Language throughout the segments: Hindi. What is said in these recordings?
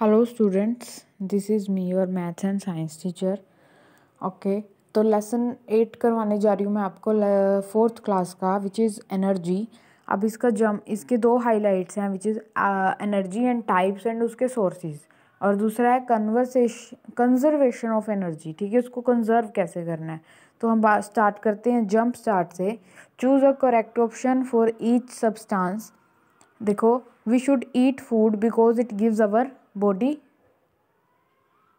hello students this is me your maths and science teacher okay तो लेसन एट करवाने जा रही हूँ मैं आपको फोर्थ क्लास का विच इज़ एनर्जी अब इसका जम इसके दो हाइलाइट्स हैं which is energy and types and उसके सोर्सेज और दूसरा है कन्वर्सेश कंजर्वेशन ऑफ एनर्जी ठीक है उसको कंजर्व कैसे करना है तो हम बात स्टार्ट करते हैं जंप स्टार्ट से choose a correct option for each substance देखो we should eat food because it gives our body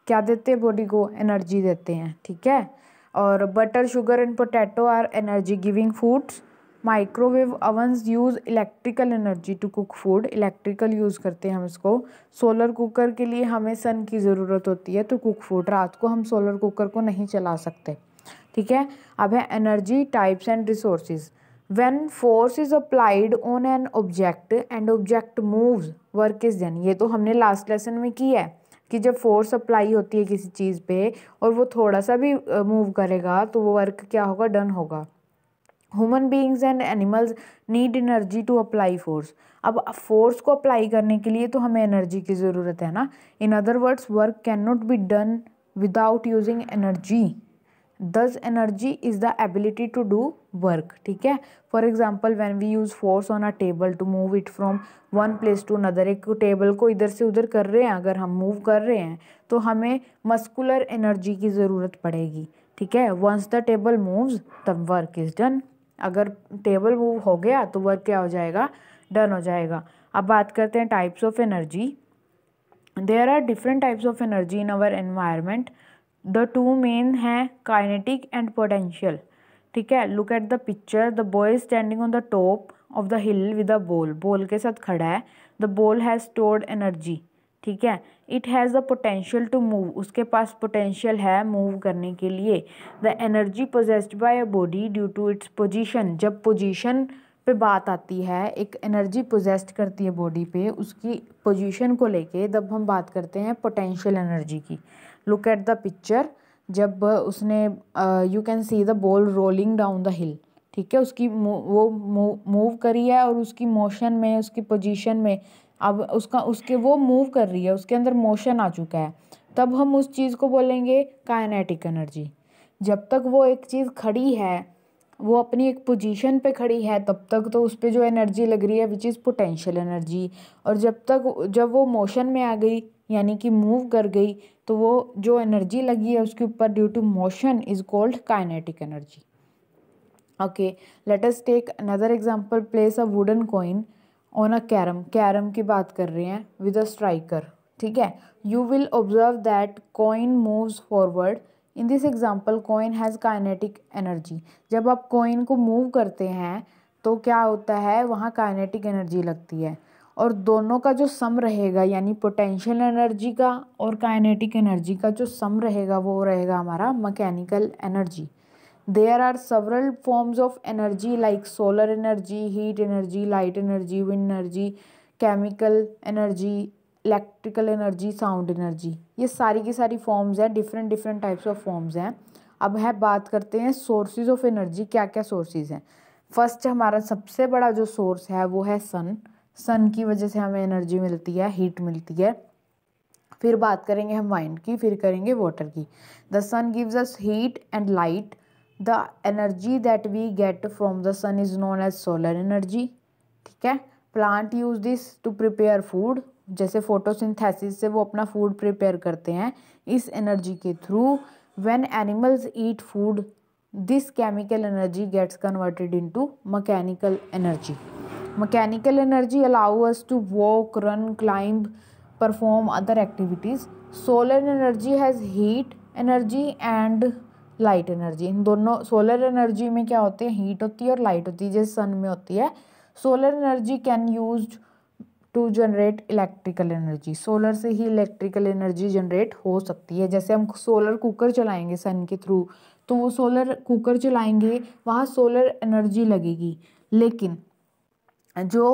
क्या देते हैं बॉडी को एनर्जी देते हैं ठीक है और butter sugar and potato are energy giving foods microwave ovens use electrical energy to cook food electrical use करते हैं हम इसको सोलर कुकर के लिए हमें सन की ज़रूरत होती है टू कुक फूड रात को हम सोलर कुकर को नहीं चला सकते ठीक है अब है energy types and resources when force is applied on an object and object moves work is then ये तो हमने लास्ट लेसन में किया है कि जब फोर्स अप्लाई होती है किसी चीज़ पे और वो थोड़ा सा भी मूव करेगा तो वो वर्क क्या होगा डन होगा human beings and animals need energy to apply force अब फोर्स को अप्लाई करने के लिए तो हमें एनर्जी की ज़रूरत है ना in other words work can not be done without using energy thus energy is the ability to do work ठीक है for example when we use force on a table to move it from one place to another एक टेबल को इधर से उधर कर रहे हैं अगर हम मूव कर रहे हैं तो हमें मस्कुलर एनर्जी की ज़रूरत पड़ेगी ठीक है वंस द टेबल मूव्स तब वर्क इज़ डन अगर टेबल मूव हो गया तो वर्क क्या हो जाएगा डन हो जाएगा अब बात करते हैं types of energy there are different types of energy in our environment the two main हैं काइनेटिक एंड पोटेंशियल ठीक है look at the picture the boy standing on the top of the hill with a ball ball के साथ खड़ा है द बोल हैज़ स्टोर्ड एनर्जी ठीक है it has the potential to move उसके पास पोटेंशियल है मूव करने के लिए the energy possessed by a body due to its position जब पोजिशन पे बात आती है एक एनर्जी पोजेस्ट करती है बॉडी पे उसकी पोजीशन को लेके जब हम बात करते हैं पोटेंशियल एनर्जी की लुक एट द पिक्चर जब उसने you can see the ball rolling down the hill ठीक है उसकी वो मूव करी है और उसकी मोशन में उसकी पोजीशन में अब उसका उसके वो मूव कर रही है उसके अंदर मोशन आ चुका है तब हम उस चीज़ को बोलेंगे काइनेटिक एनर्जी जब तक वो एक चीज़ खड़ी है वो अपनी एक पोजीशन पे खड़ी है तब तक तो उस पर जो एनर्जी लग रही है विच इज़ पोटेंशियल एनर्जी और जब तक जब वो मोशन में आ गई यानी कि मूव कर गई तो वो जो एनर्जी लगी है उसके ऊपर due to motion is called kinetic energy okay let us take another example place a wooden coin on a carrom carrom की बात कर रहे हैं विद अ स्ट्राइकर ठीक है you will observe that coin moves forward in this example coin has kinetic energy जब आप कॉइन को मूव करते हैं तो क्या होता है वहाँ काइनेटिक एनर्जी लगती है और दोनों का जो सम रहेगा यानी पोटेंशियल एनर्जी का और काइनेटिक एनर्जी का जो सम रहेगा वो रहेगा हमारा mechanical energy there are several forms of energy like solar energy heat energy light energy wind energy chemical energy electrical energy sound energy ये सारी की सारी फॉर्म्स हैं different different types of forms हैं अब है बात करते हैं सोर्सेज ऑफ एनर्जी क्या क्या सोर्सेज हैं फर्स्ट हमारा सबसे बड़ा जो सोर्स है वो है सन सन की वजह से हमें एनर्जी मिलती है हीट मिलती है फिर बात करेंगे हम माइंड की फिर करेंगे वाटर की the sun gives us heat and light the energy that we get from the sun is known as solar energy ठीक है plant use this to prepare food जैसे फोटोसिंथेसिस से वो अपना फूड प्रिपेयर करते हैं इस एनर्जी के through when animals eat food this chemical energy gets converted into mechanical energy mechanical energy allow us to walk run climb perform other activities solar energy has heat energy and light energy इन दोनों सोलर एनर्जी में क्या होते हैं हीट होती है और लाइट होती है जैसे सन में होती है solar energy can used to generate electrical energy solar से ही इलेक्ट्रिकल एनर्जी जनरेट हो सकती है जैसे हम सोलर कुकर चलाएंगे सन के थ्रू तो वो सोलर कुकर चलाएंगे वहाँ सोलर एनर्जी लगेगी लेकिन जो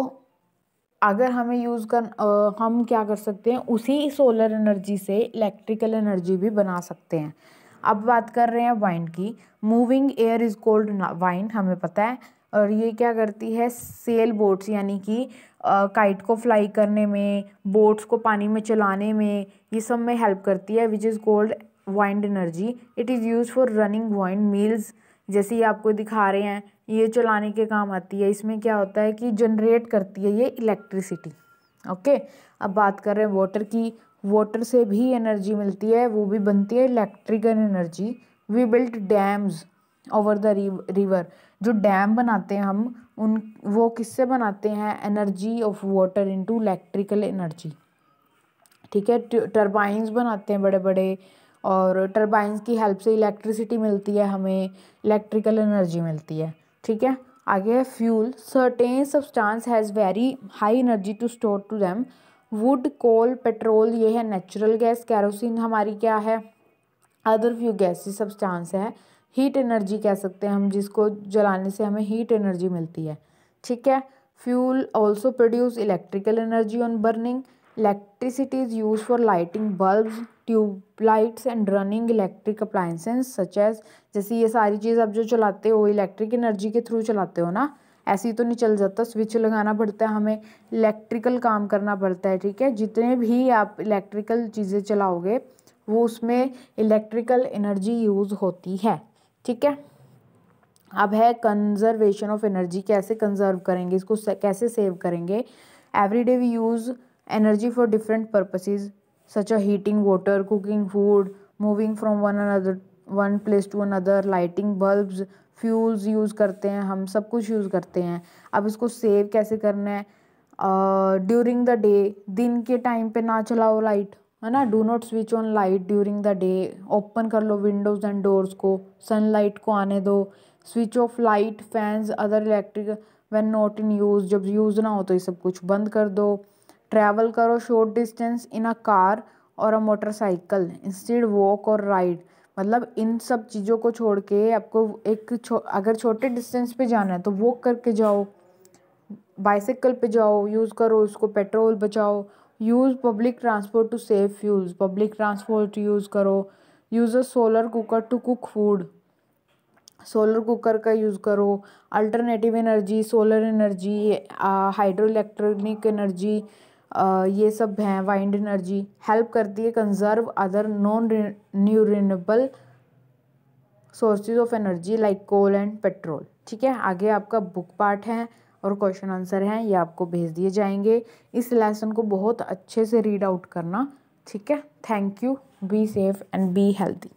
अगर हमें यूज़ कर आ, हम क्या कर सकते हैं उसी सोलर एनर्जी से इलेक्ट्रिकल एनर्जी भी बना सकते हैं अब बात कर रहे हैं वाइन की moving air is called wind हमें पता है और ये क्या करती है सेल बोट्स यानी कि काइट को फ्लाई करने में बोट्स को पानी में चलाने में ये सब में हेल्प करती है which is called wind energy it is use for running windmills जैसे ये आपको दिखा रहे हैं ये चलाने के काम आती है इसमें क्या होता है कि जनरेट करती है ये इलेक्ट्रिसिटी ओके अब बात कर रहे हैं वाटर की वाटर से भी एनर्जी मिलती है वो भी बनती है electrical energy we built dams over the river जो डैम बनाते हैं हम उन वो किससे बनाते हैं energy of water into electrical energy ठीक है टर्बाइंस बनाते हैं बड़े बड़े और टर्बाइंस की हेल्प से इलेक्ट्रिसिटी मिलती है हमें इलेक्ट्रिकल एनर्जी मिलती है ठीक है आगे है fuel certain substance has very high energy to store to them wood coal petrol ये है नेचुरल गैस कैरोसिन हमारी क्या है अदर फ्यू गैसी सब्सटेंस है हीट एनर्जी कह सकते हैं हम जिसको जलाने से हमें हीट एनर्जी मिलती है ठीक है fuel also produce electrical energy on burning electricity is use for lighting bulb tubelights and running electric electric appliances such जैसे ये सारी चीज़ आप जो चलाते हो इलेक्ट्रिक एनर्जी के थ्रू चलाते हो ना ऐसे ही तो नहीं चल जाता स्विच लगाना पड़ता है हमें इलेक्ट्रिकल काम करना पड़ता है ठीक है जितने भी आप इलेक्ट्रिकल चीज़ें चलाओगे वो उसमें इलेक्ट्रिकल एनर्जी यूज़ होती है ठीक है अब है कंजर्वेशन ऑफ एनर्जी कैसे कंजर्व करेंगे इसको कैसे सेव करेंगे every day we use energy for different purposes such a heating water cooking food moving from one another one place to another lighting bulbs fuels use करते हैं हम सब कुछ यूज़ करते हैं अब इसको सेव कैसे करना है ड्यूरिंग द डे दिन के टाइम पे ना चलाओ लाइट है ना do not switch on light during the day open कर लो विंडोज़ एंड डोर्स को सनलाइट को आने दो switch off light fans other electric when not in use जब यूज़ ना हो तो ये सब कुछ बंद कर दो ट्रैवल करो short distance in a car और अ मोटरसाइकिल इंस्टेड वॉक और राइड मतलब इन सब चीज़ों को छोड़ के आपको एक छो अगर छोटे डिस्टेंस पे जाना है तो वॉक करके जाओ बाइसाइकिल पे जाओ यूज़ करो उसको पेट्रोल बचाओ use public transport to save fuels public transport use करो use a solar cooker to cook food solar cooker का यूज़ करो alternative energy solar energy hydro electronic energy ये सब हैं वाइंड एनर्जी हेल्प करती है conserve other non new sources of energy like coal and petrol ठीक है आगे आपका बुक पार्ट है और क्वेश्चन आंसर हैं ये आपको भेज दिए जाएंगे इस लेसन को बहुत अच्छे से रीड आउट करना ठीक है thank you be safe and be healthy